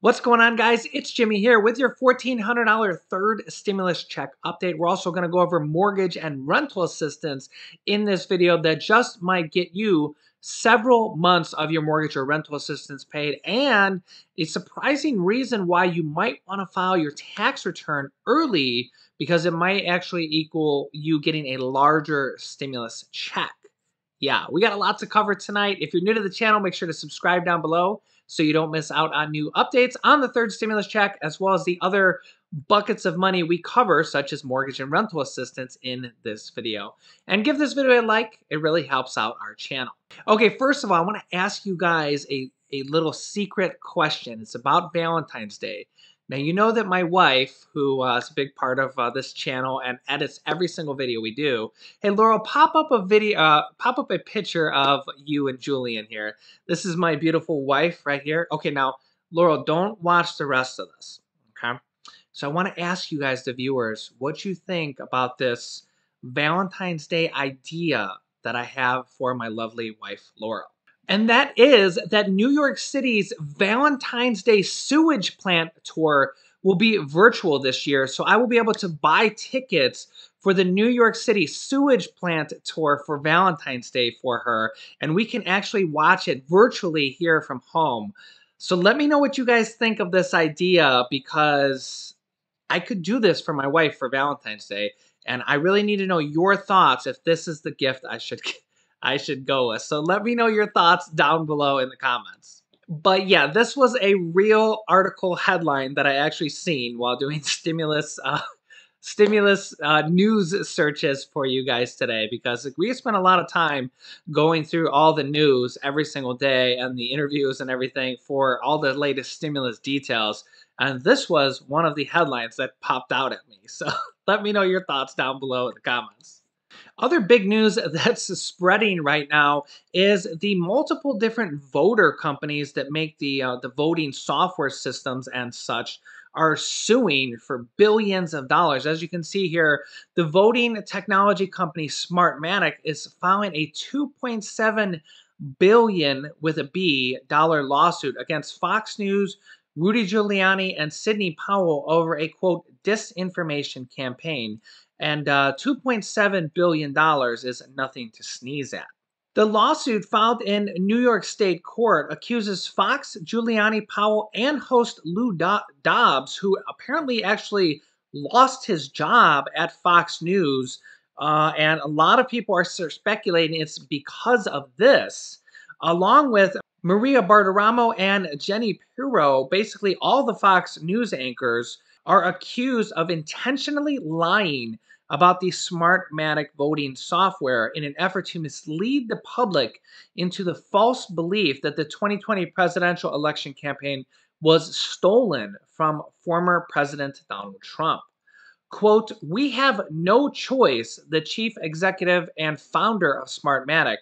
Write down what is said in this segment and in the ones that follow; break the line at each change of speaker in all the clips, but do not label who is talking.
What's going on, guys? It's Jimmy here with your $1,400 third stimulus check update. We're also going to go over mortgage and rental assistance in this video that just might get you several months of your mortgage or rental assistance paid and a surprising reason why you might want to file your tax return early because it might actually equal you getting a larger stimulus check. Yeah, we got a lot to cover tonight. If you're new to the channel, make sure to subscribe down below so you don't miss out on new updates on the third stimulus check, as well as the other buckets of money we cover, such as mortgage and rental assistance in this video. And give this video a like, it really helps out our channel. Okay, first of all, I wanna ask you guys a, a little secret question. It's about Valentine's Day. Now, you know that my wife, who uh, is a big part of uh, this channel and edits every single video we do, hey, Laurel, pop up a video, uh, pop up a picture of you and Julian here. This is my beautiful wife right here. Okay, now, Laurel, don't watch the rest of this, okay? So I want to ask you guys, the viewers, what you think about this Valentine's Day idea that I have for my lovely wife, Laurel and that is that New York City's Valentine's Day sewage plant tour will be virtual this year. So I will be able to buy tickets for the New York City sewage plant tour for Valentine's Day for her. And we can actually watch it virtually here from home. So let me know what you guys think of this idea because I could do this for my wife for Valentine's Day. And I really need to know your thoughts if this is the gift I should get. I should go with. So let me know your thoughts down below in the comments. But yeah, this was a real article headline that I actually seen while doing stimulus uh, stimulus uh, news searches for you guys today because we spent a lot of time going through all the news every single day and the interviews and everything for all the latest stimulus details. And this was one of the headlines that popped out at me. So let me know your thoughts down below in the comments. Other big news that's spreading right now is the multiple different voter companies that make the uh, the voting software systems and such are suing for billions of dollars. As you can see here, the voting technology company Smartmatic is filing a 2.7 billion with a B dollar lawsuit against Fox News, Rudy Giuliani, and Sidney Powell over a quote disinformation campaign and uh, $2.7 billion is nothing to sneeze at. The lawsuit filed in New York State court accuses Fox, Giuliani Powell, and host Lou Dobbs, who apparently actually lost his job at Fox News. Uh, and a lot of people are speculating it's because of this, along with Maria Bartiromo and Jenny Pirro, basically all the Fox News anchors, are accused of intentionally lying about the Smartmatic voting software in an effort to mislead the public into the false belief that the 2020 presidential election campaign was stolen from former President Donald Trump. Quote, we have no choice, the chief executive and founder of Smartmatic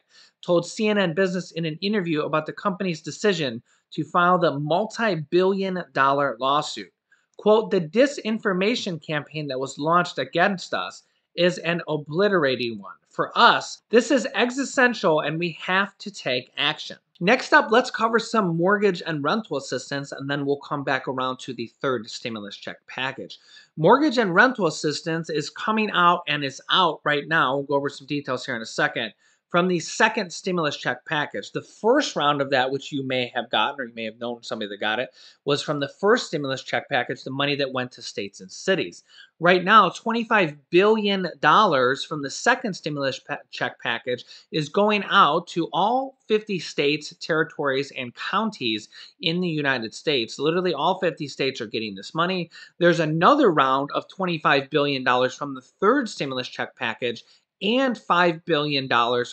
told CNN Business in an interview about the company's decision to file the multi billion dollar lawsuit. Quote, the disinformation campaign that was launched against us is an obliterating one. For us, this is existential and we have to take action. Next up, let's cover some mortgage and rental assistance, and then we'll come back around to the third stimulus check package. Mortgage and rental assistance is coming out and is out right now. We'll go over some details here in a second from the second stimulus check package. The first round of that, which you may have gotten or you may have known somebody that got it, was from the first stimulus check package, the money that went to states and cities. Right now, $25 billion from the second stimulus pa- check package is going out to all 50 states, territories, and counties in the United States. Literally, all 50 states are getting this money. There's another round of $25 billion from the third stimulus check package and $5 billion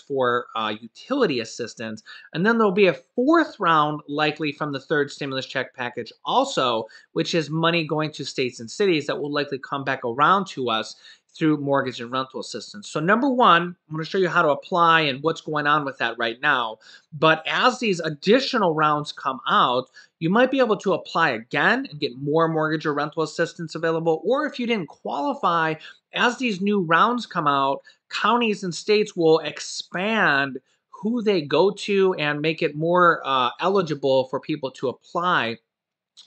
for uh, utility assistance. And then there'll be a fourth round, likely from the third stimulus check package, also, which is money going to states and cities that will likely come back around to us through mortgage and rental assistance. So, number one, I'm going to show you how to apply and what's going on with that right now. But as these additional rounds come out, you might be able to apply again and get more mortgage or rental assistance available. Or if you didn't qualify, as these new rounds come out, counties and states will expand who they go to and make it more uh, eligible for people to apply.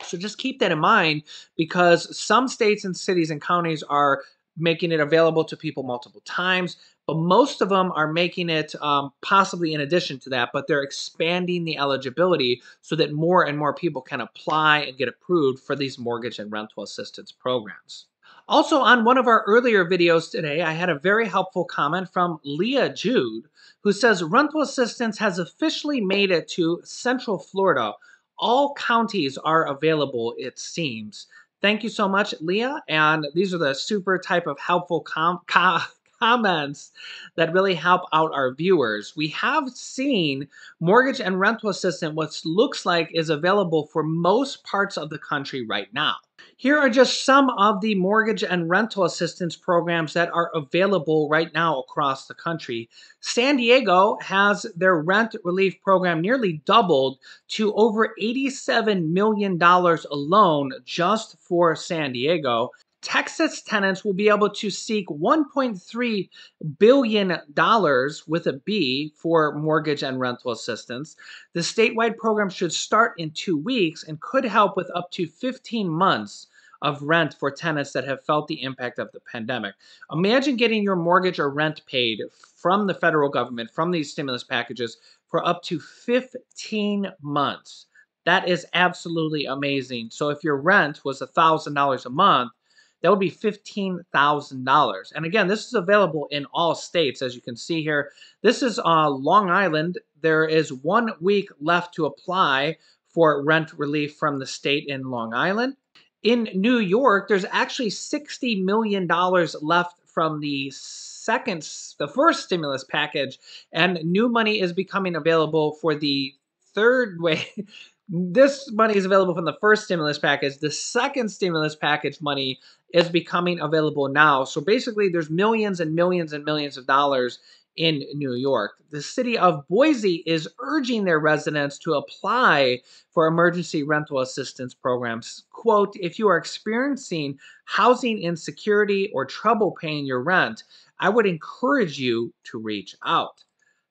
So just keep that in mind because some states and cities and counties are making it available to people multiple times, but most of them are making it um, possibly in addition to that, but they're expanding the eligibility so that more and more people can apply and get approved for these mortgage and rental assistance programs. Also, on one of our earlier videos today, I had a very helpful comment from Leah Jude, who says rental assistance has officially made it to Central Florida. All counties are available, it seems. Thank you so much, Leah. And these are the super type of helpful com- com- comments that really help out our viewers. We have seen mortgage and rental assistance, which looks like is available for most parts of the country right now. Here are just some of the mortgage and rental assistance programs that are available right now across the country. San Diego has their rent relief program nearly doubled to over $87 million alone just for San Diego. Texas tenants will be able to seek $1.3 billion with a B for mortgage and rental assistance. The statewide program should start in two weeks and could help with up to 15 months of rent for tenants that have felt the impact of the pandemic. Imagine getting your mortgage or rent paid from the federal government from these stimulus packages for up to 15 months. That is absolutely amazing. So if your rent was $1,000 a month, that would be $15,000. And again, this is available in all states, as you can see here. This is uh, Long Island. There is one week left to apply for rent relief from the state in Long Island. In New York, there's actually $60 million left from the second, the first stimulus package, and new money is becoming available for the third wave. this money is available from the first stimulus package. The second stimulus package money is becoming available now. So basically, there's millions and millions and millions of dollars in New York. The city of Boise is urging their residents to apply for emergency rental assistance programs. Quote, if you are experiencing housing insecurity or trouble paying your rent, I would encourage you to reach out.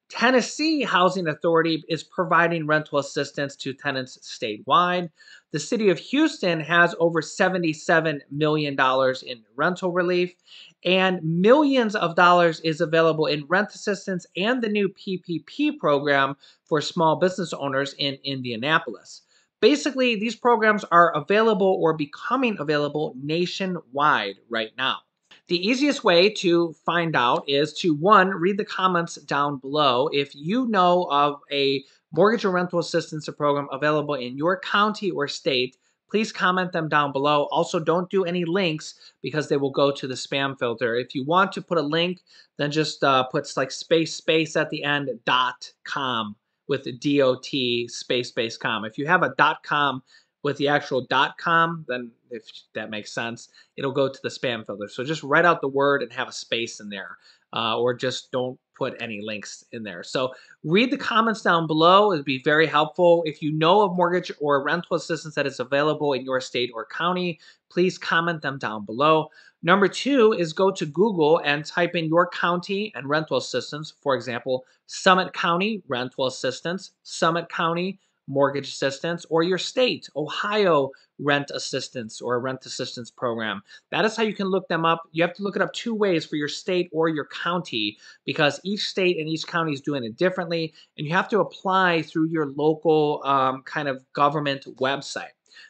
Tennessee Housing Authority is providing rental assistance to tenants statewide. The city of Houston has over $77 million in rental relief, and millions of dollars is available in rent assistance and the new PPP program for small business owners in Indianapolis. Basically, these programs are available or becoming available nationwide right now. The easiest way to find out is to one, read the comments down below. If you know of a mortgage or rental assistance program available in your county or state, please comment them down below. Also, don't do any links because they will go to the spam filter. If you want to put a link, then just uh, put like space space at the end dot com with dot space space com. If you have a dot com with the actual .com, then if that makes sense, it'll go to the spam filter. So just write out the word and have a space in there, uh, or just don't put any links in there. So read the comments down below. It'd be very helpful. If you know of mortgage or rental assistance that is available in your state or county, please comment them down below. Number two is go to Google and type in your county and rental assistance. For example, Summit County Rental Assistance, Summit County mortgage assistance or your state, Ohio rent assistance or rent assistance program. That is how you can look them up. You have to look it up two ways for your state or your county because each state and each county is doing it differently, and you have to apply through your local um, kind of government website.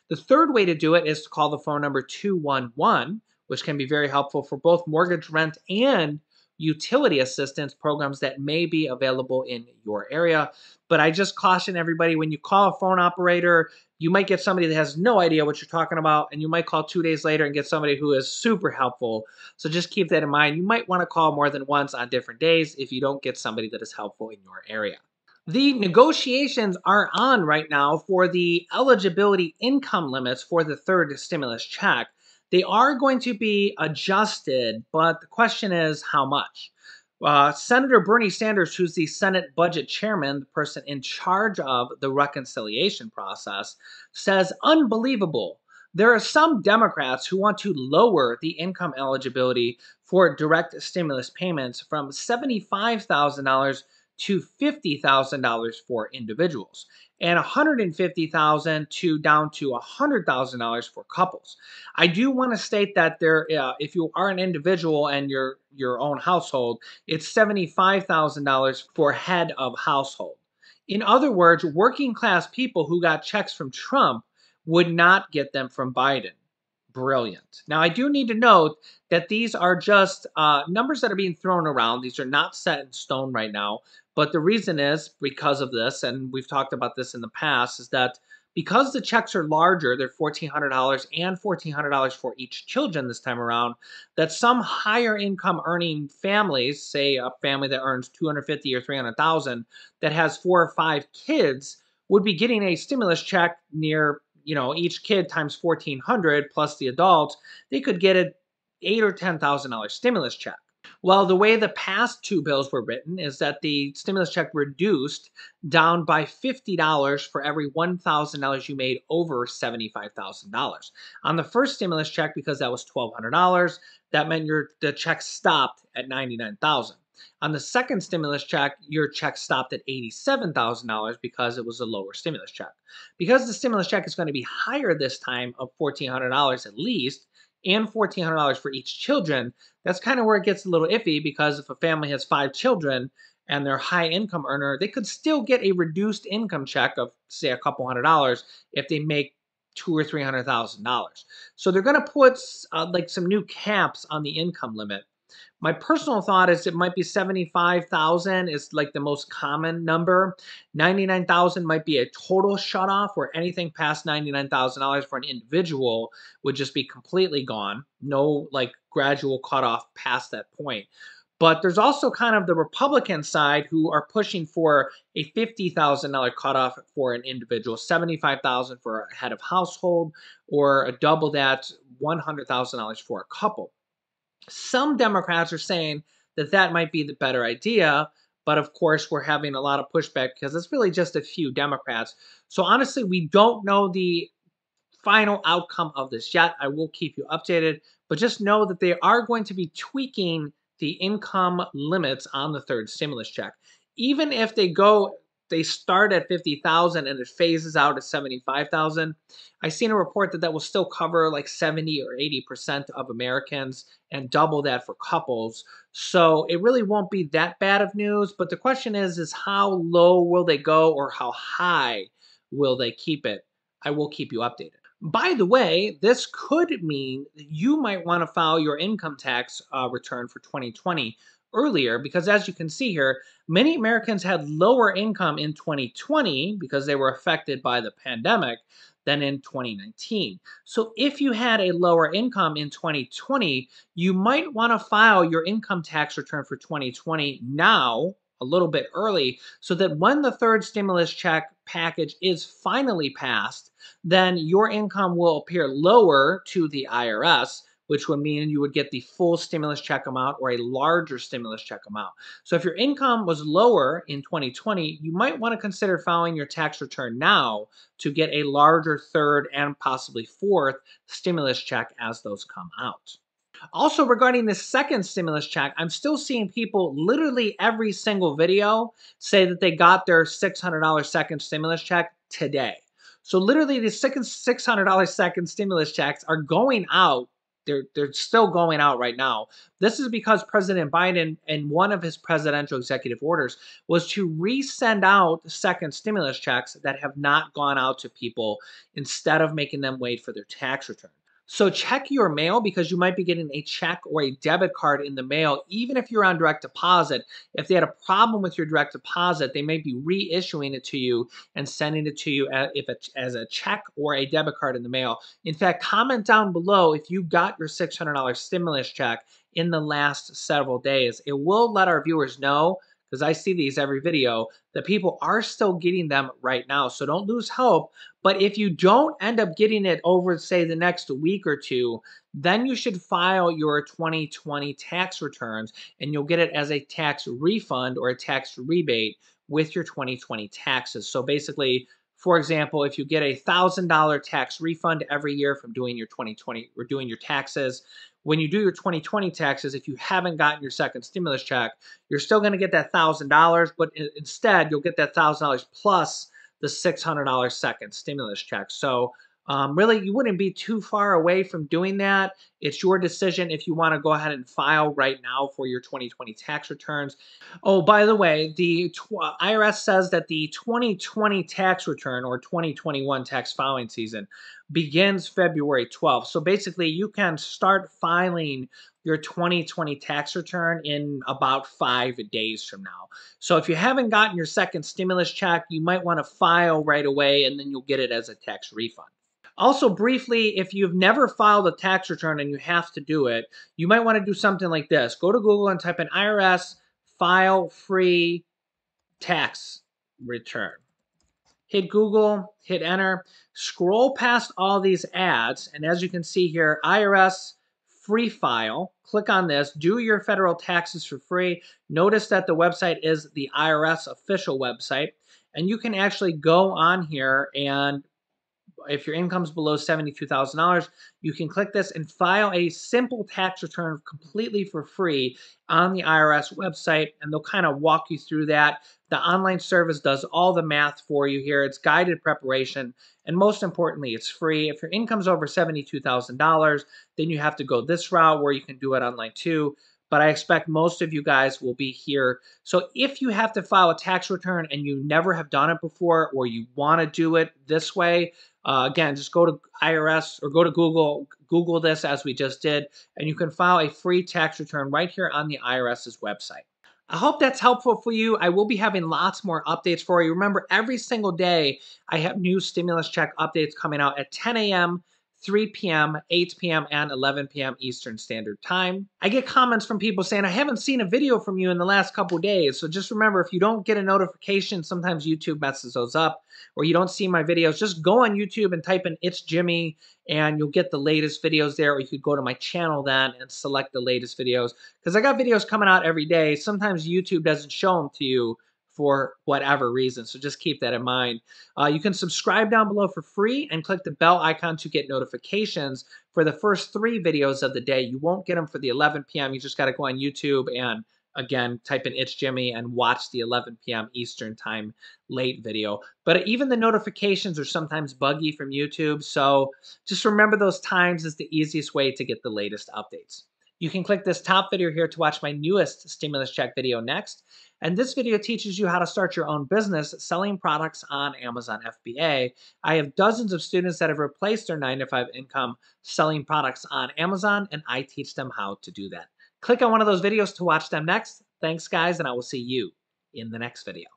The third way to do it is to call the phone number 211, which can be very helpful for both mortgage, rent, and utility assistance programs that may be available in your area. But I just caution everybody when you call a phone operator, you might get somebody that has no idea what you're talking about, and you might call two days later and get somebody who is super helpful. So just keep that in mind. You might want to call more than once on different days if you don't get somebody that is helpful in your area. The negotiations are on right now for the eligibility income limits for the third stimulus check. They are going to be adjusted, but the question is how much. Uh, Senator Bernie Sanders, who's the Senate budget chairman, the person in charge of the reconciliation process, says, unbelievable. There are some Democrats who want to lower the income eligibility for direct stimulus payments from $75,000 to $50,000 for individuals and 150,000 to down to $100,000 for couples. I do want to state that there uh, if you are an individual and your your own household, it's $75,000 for head of household. In other words, working class people who got checks from Trump would not get them from Biden brilliant. Now, I do need to note that these are just uh, numbers that are being thrown around. These are not set in stone right now. But the reason is because of this, and we've talked about this in the past, is that because the checks are larger, they're $1,400 and $1,400 for each children this time around, that some higher income earning families, say a family that earns 250 or 300,000 that has four or five kids, would be getting a stimulus check near you know, each kid times 1400 plus the adult, they could get a eight or $10,000 stimulus check. Well, the way the past two bills were written is that the stimulus check reduced down by $50 for every $1,000 you made over $75,000. On the first stimulus check, because that was $1,200, that meant your the check stopped at $99,000. On the second stimulus check, your check stopped at $87,000 because it was a lower stimulus check. Because the stimulus check is going to be higher this time of $1,400 at least, and $1,400 for each children, that's kind of where it gets a little iffy because if a family has five children and they're high income earner, they could still get a reduced income check of say a couple hundred dollars if they make two or three hundred thousand dollars. So they're going to put uh, like some new caps on the income limit my personal thought is it might be 75,000 is like the most common number. 99,000 might be a total shutoff where anything past $99,000 for an individual would just be completely gone. No like gradual cutoff past that point. But there's also kind of the Republican side who are pushing for a $50,000 cutoff for an individual, $75,000 for a head of household, or a double that, $100,000 for a couple. Some Democrats are saying that that might be the better idea, but of course we're having a lot of pushback because it's really just a few Democrats. So honestly, we don't know the final outcome of this yet. I will keep you updated, but just know that they are going to be tweaking the income limits on the third stimulus check. Even if they go they start at 50,000 and it phases out at 75,000. I seen a report that that will still cover like 70 or 80% of Americans and double that for couples. So it really won't be that bad of news, but the question is is how low will they go or how high will they keep it? I will keep you updated. By the way, this could mean you might want to file your income tax uh, return for 2020 earlier because as you can see here, many Americans had lower income in 2020 because they were affected by the pandemic than in 2019. So if you had a lower income in 2020, you might want to file your income tax return for 2020 now a little bit early so that when the third stimulus check package is finally passed, then your income will appear lower to the IRS which would mean you would get the full stimulus check amount or a larger stimulus check amount. So if your income was lower in 2020, you might want to consider filing your tax return now to get a larger third and possibly fourth stimulus check as those come out. Also, regarding the second stimulus check, I'm still seeing people literally every single video say that they got their $600 second stimulus check today. So, literally, the $600 second stimulus checks are going out they're they're still going out right now. This is because President Biden, in one of his presidential executive orders, was to resend out second stimulus checks that have not gone out to people instead of making them wait for their tax return. So check your mail because you might be getting a check or a debit card in the mail, even if you're on direct deposit. If they had a problem with your direct deposit, they may be reissuing it to you and sending it to you as a check or a debit card in the mail. In fact, comment down below if you got your $600 stimulus check in the last several days. It will let our viewers know because I see these every video, that people are still getting them right now. So don't lose hope. But if you don't end up getting it over, say, the next week or two, then you should file your 2020 tax returns and you'll get it as a tax refund or a tax rebate with your 2020 taxes. So basically, for example, if you get a $1,000 tax refund every year from doing your 2020 or doing your taxes, when you do your 2020 taxes, if you haven't gotten your second stimulus check, you're still going to get that $1,000, but instead you'll get that $1,000 plus the $600 second stimulus check. So um, really, you wouldn't be too far away from doing that. It's your decision if you want to go ahead and file right now for your 2020 tax returns. Oh, by the way, the IRS says that the 2020 tax return or 2021 tax filing season begins February 12th. So basically, you can start filing your 2020 tax return in about five days from now. So if you haven't gotten your second stimulus check, you might want to file right away and then you'll get it as a tax refund. Also, briefly, if you've never filed a tax return and you have to do it, you might want to do something like this. Go to Google and type in IRS file free tax return. Hit Google, hit enter, scroll past all these ads, and as you can see here, IRS free file. Click on this, do your federal taxes for free. Notice that the website is the IRS official website, and you can actually go on here and if your income is below $72,000, you can click this and file a simple tax return completely for free on the IRS website, and they'll kind of walk you through that. The online service does all the math for you here. It's guided preparation, and most importantly, it's free. If your income is over $72,000, then you have to go this route where you can do it online too but I expect most of you guys will be here. So if you have to file a tax return and you never have done it before or you want to do it this way, uh, again, just go to IRS or go to Google, Google this as we just did, and you can file a free tax return right here on the IRS's website. I hope that's helpful for you. I will be having lots more updates for you. Remember, every single day I have new stimulus check updates coming out at 10 a.m. 3 p.m., 8 p.m., and 11 p.m. Eastern Standard Time. I get comments from people saying, I haven't seen a video from you in the last couple days. So just remember, if you don't get a notification, sometimes YouTube messes those up, or you don't see my videos, just go on YouTube and type in It's Jimmy, and you'll get the latest videos there, or you could go to my channel then and select the latest videos. Because I got videos coming out every day. Sometimes YouTube doesn't show them to you, for whatever reason. So just keep that in mind. Uh, you can subscribe down below for free and click the bell icon to get notifications for the first three videos of the day. You won't get them for the 11 p.m. You just got to go on YouTube and again, type in It's Jimmy and watch the 11 p.m. Eastern Time late video. But even the notifications are sometimes buggy from YouTube, so just remember those times is the easiest way to get the latest updates. You can click this top video here to watch my newest stimulus check video next. And this video teaches you how to start your own business selling products on Amazon FBA. I have dozens of students that have replaced their 9 to 5 income selling products on Amazon, and I teach them how to do that. Click on one of those videos to watch them next. Thanks, guys, and I will see you in the next video.